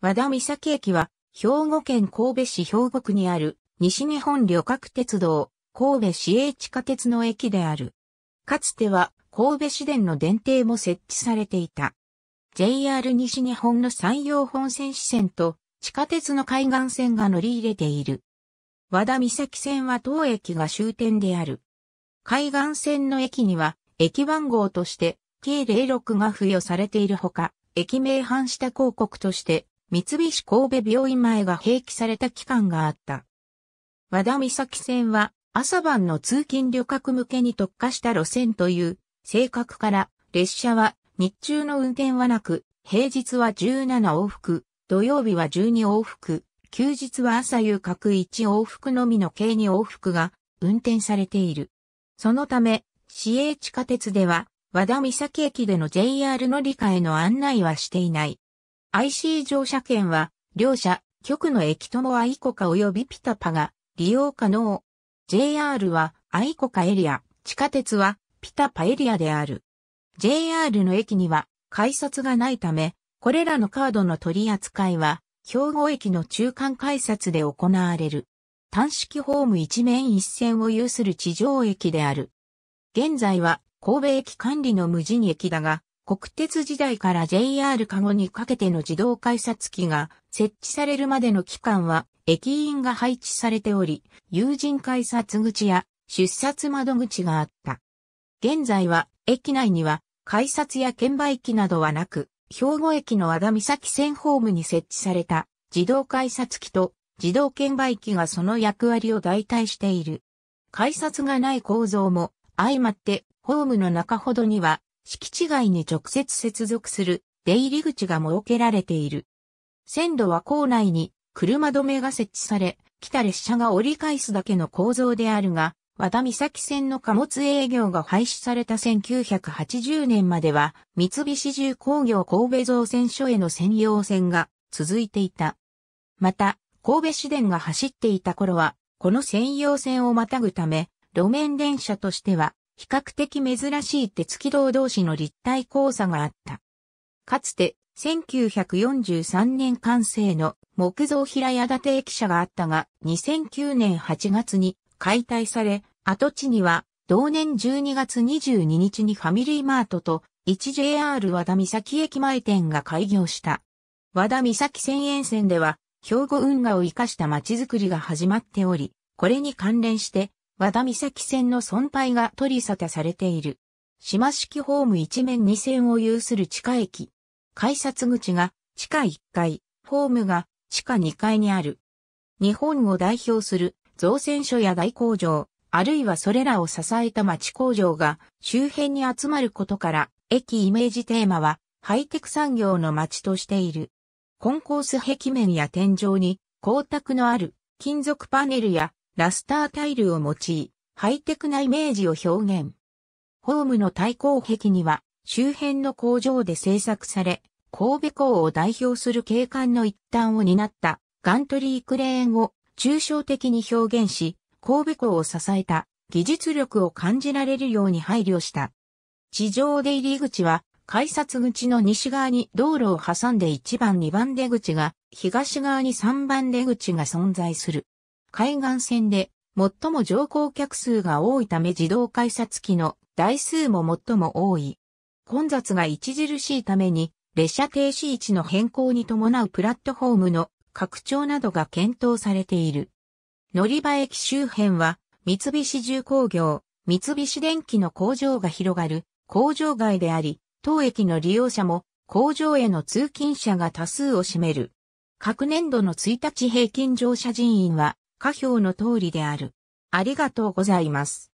和田岬駅は、兵庫県神戸市兵庫区にある、西日本旅客鉄道、神戸市営地下鉄の駅である。かつては、神戸市電の電停も設置されていた。JR 西日本の山陽本線支線と、地下鉄の海岸線が乗り入れている。和田岬線は当駅が終点である。海岸線の駅には、駅番号として、K06 が付与されているほか、駅名反した広告として、三菱神戸病院前が併記された期間があった。和田岬線は朝晩の通勤旅客向けに特化した路線という性格から列車は日中の運転はなく、平日は17往復、土曜日は12往復、休日は朝夕各1往復のみの計2往復が運転されている。そのため、市営地下鉄では和田岬駅での JR 乗り換えの案内はしていない。IC 乗車券は、両社、局の駅ともアイコカ及びピタパが利用可能。JR はアイコカエリア、地下鉄はピタパエリアである。JR の駅には改札がないため、これらのカードの取り扱いは、兵庫駅の中間改札で行われる。単式ホーム一面一線を有する地上駅である。現在は神戸駅管理の無人駅だが、国鉄時代から JR カゴにかけての自動改札機が設置されるまでの期間は駅員が配置されており、有人改札口や出札窓口があった。現在は駅内には改札や券売機などはなく、兵庫駅の和田岬線ホームに設置された自動改札機と自動券売機がその役割を代替している。改札がない構造も相まってホームの中ほどには敷地外に直接接続する出入り口が設けられている。線路は構内に車止めが設置され、来た列車が折り返すだけの構造であるが、和田岬線の貨物営業が廃止された1980年までは、三菱重工業神戸造船所への専用線が続いていた。また、神戸市電が走っていた頃は、この専用線をまたぐため、路面電車としては比較的珍しい鉄軌道同士の立体交差があった。かつて、1943年完成の木造平屋建て駅舎があったが、2009年8月に解体され、跡地には同年12月22日にファミリーマートと 1JR 和田岬駅前店が開業した。和田岬線沿線では、兵庫運河を生かした街づくりが始まっており、これに関連して、和田岬線の損廃が取り沙汰されている。島式ホーム一面二線を有する地下駅。改札口が地下1階、ホームが地下2階にある。日本を代表する造船所や大工場、あるいはそれらを支えた町工場が周辺に集まることから、駅イメージテーマはハイテク産業の町としている。コンコース壁面や天井に光沢のある金属パネルやラスタータイルを用い、ハイテクなイメージを表現。ホームの対抗壁には、周辺の工場で製作され、神戸港を代表する景観の一端を担ったガントリークレーンを抽象的に表現し、神戸港を支えた技術力を感じられるように配慮した。地上出入り口は改札口の西側に道路を挟んで1番2番出口が、東側に3番出口が存在する。海岸線で最も乗降客数が多いため自動改札機の台数も最も多い。混雑が著しいために列車停止位置の変更に伴うプラットフォームの拡張などが検討されている。乗り場駅周辺は三菱重工業、三菱電機の工場が広がる工場街であり、当駅の利用者も工場への通勤者が多数を占める。各年度の1日平均乗車人員は下表の通りである。ありがとうございます。